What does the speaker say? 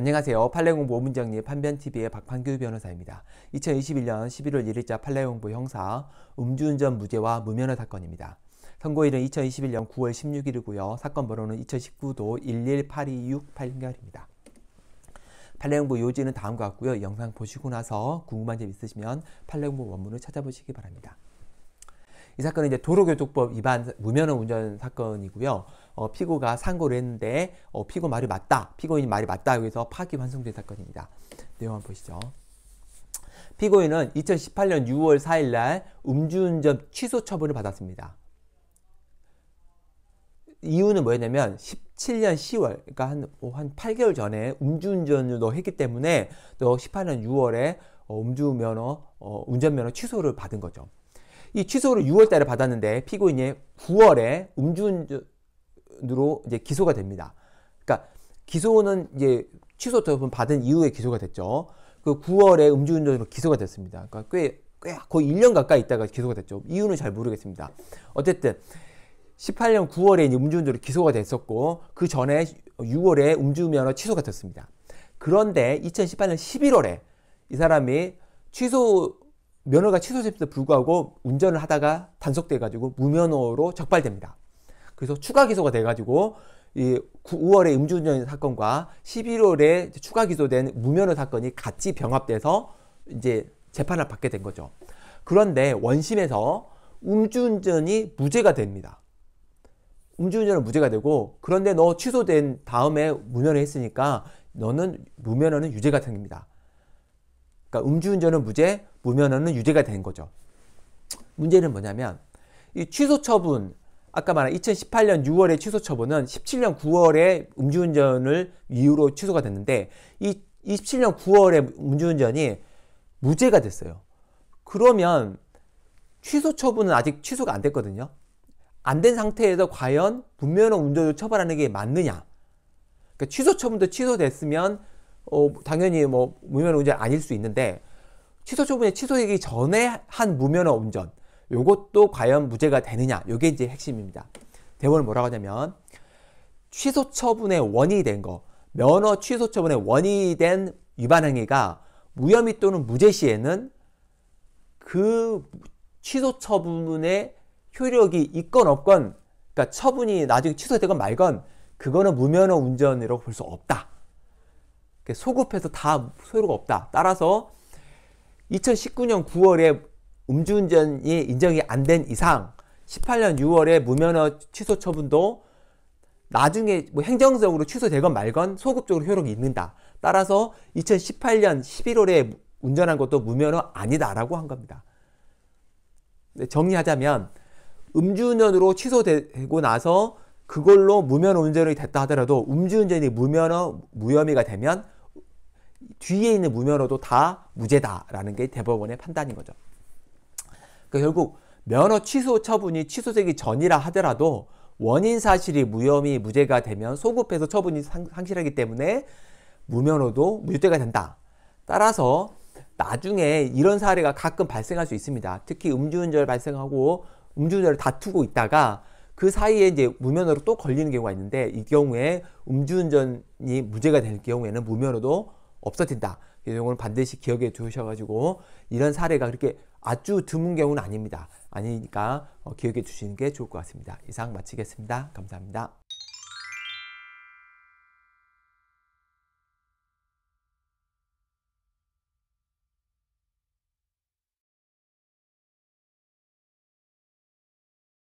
안녕하세요. 판례공부 5문 정리 판변TV의 박판규 변호사입니다. 2021년 11월 1일자 판례공부 형사 음주운전 무죄와 무면허 사건입니다. 선고일은 2021년 9월 16일이고요. 사건 번호는 2019도 11826 판결입니다. 판례공부 요지는 다음과 같고요. 영상 보시고 나서 궁금한 점 있으시면 판례공부 원문을 찾아보시기 바랍니다. 이 사건은 이제 도로교통법 위반 무면허 운전 사건이고요. 어, 피고가 상고를 했는데 어, 피고 말이 맞다. 피고인 말이 맞다. 여기서 파기환송된 사건입니다. 내용 한번 보시죠. 피고인은 2018년 6월 4일 날 음주운전 취소 처분을 받았습니다. 이유는 뭐였냐면 17년 10월, 그러니까 한, 한 8개월 전에 음주운전을 너 했기 때문에 너 18년 6월에 어, 음주면허, 어, 운전면허 취소를 받은 거죠. 이 취소를 6월 달에 받았는데 피고인이 9월에 음주운전으로 이제 기소가 됩니다. 그러니까 기소는 이제 취소 처분 받은 이후에 기소가 됐죠. 그 9월에 음주운전으로 기소가 됐습니다. 그러니까 꽤, 꽤 거의 1년 가까이 있다가 기소가 됐죠. 이유는 잘 모르겠습니다. 어쨌든 18년 9월에 이제 음주운전으로 기소가 됐었고 그 전에 6월에 음주면허 취소가 됐습니다. 그런데 2018년 11월에 이 사람이 취소 면허가 취소됐음에도 불구하고 운전을 하다가 단속돼가지고 무면허로 적발됩니다. 그래서 추가 기소가 돼가지고 이 5월에 음주운전 사건과 11월에 추가 기소된 무면허 사건이 같이 병합돼서 이제 재판을 받게 된 거죠. 그런데 원심에서 음주운전이 무죄가 됩니다. 음주운전은 무죄가 되고 그런데 너 취소된 다음에 무면허 했으니까 너는 무면허는 유죄가 생깁니다. 그러니까 음주운전은 무죄, 무면허는 유죄가 된 거죠. 문제는 뭐냐면 이 취소 처분 아까 말한 2018년 6월에 취소 처분은 17년 9월에 음주운전을 이유로 취소가 됐는데 이 27년 9월에 음주운전이 무죄가 됐어요. 그러면 취소 처분은 아직 취소가 안 됐거든요. 안 된 상태에서 과연 무면허 운전을 처벌하는 게 맞느냐? 그러니까 취소 처분도 취소됐으면 어, 당연히 뭐 무면 운전 아닐 수 있는데 취소 처분에 취소되기 전에 한 무면허 운전 요것도 과연 무죄가 되느냐 요게 이제 핵심입니다. 대원을 뭐라고 하냐면 취소 처분의 원인이 된 거, 면허 취소 처분의 원인이 된 위반 행위가 무혐의 또는 무죄 시에는 그 취소 처분의 효력이 있건 없건, 그러니까 처분이 나중에 취소되건 말건 그거는 무면허 운전이라고 볼 수 없다. 소급해서 다 소요가 없다. 따라서 2019년 9월에 음주운전이 인정이 안 된 이상 18년 6월에 무면허 취소 처분도 나중에 뭐 행정적으로 취소되건 말건 소급적으로 효력이 있는다. 따라서 2018년 11월에 운전한 것도 무면허 아니다라고 한 겁니다. 정리하자면 음주운전으로 취소되고 나서 그걸로 무면허 운전이 됐다 하더라도 음주운전이 무면허 무혐의가 되면 뒤에 있는 무면허도 다 무죄다라는 게 대법원의 판단인 거죠. 그러니까 결국 면허 취소 처분이 취소되기 전이라 하더라도 원인 사실이 무혐의 무죄가 되면 소급해서 처분이 상실하기 때문에 무면허도 무죄가 된다. 따라서 나중에 이런 사례가 가끔 발생할 수 있습니다. 특히 음주운전 발생하고 음주운전을 다투고 있다가 그 사이에 이제 무면허로 또 걸리는 경우가 있는데 이 경우에 음주운전이 무죄가 될 경우에는 무면허도 없어진다. 이 경우는 반드시 기억해 두셔가지고 이런 사례가 그렇게 아주 드문 경우는 아닙니다. 아니니까 어, 기억해 주시는 게 좋을 것 같습니다. 이상 마치겠습니다. 감사합니다.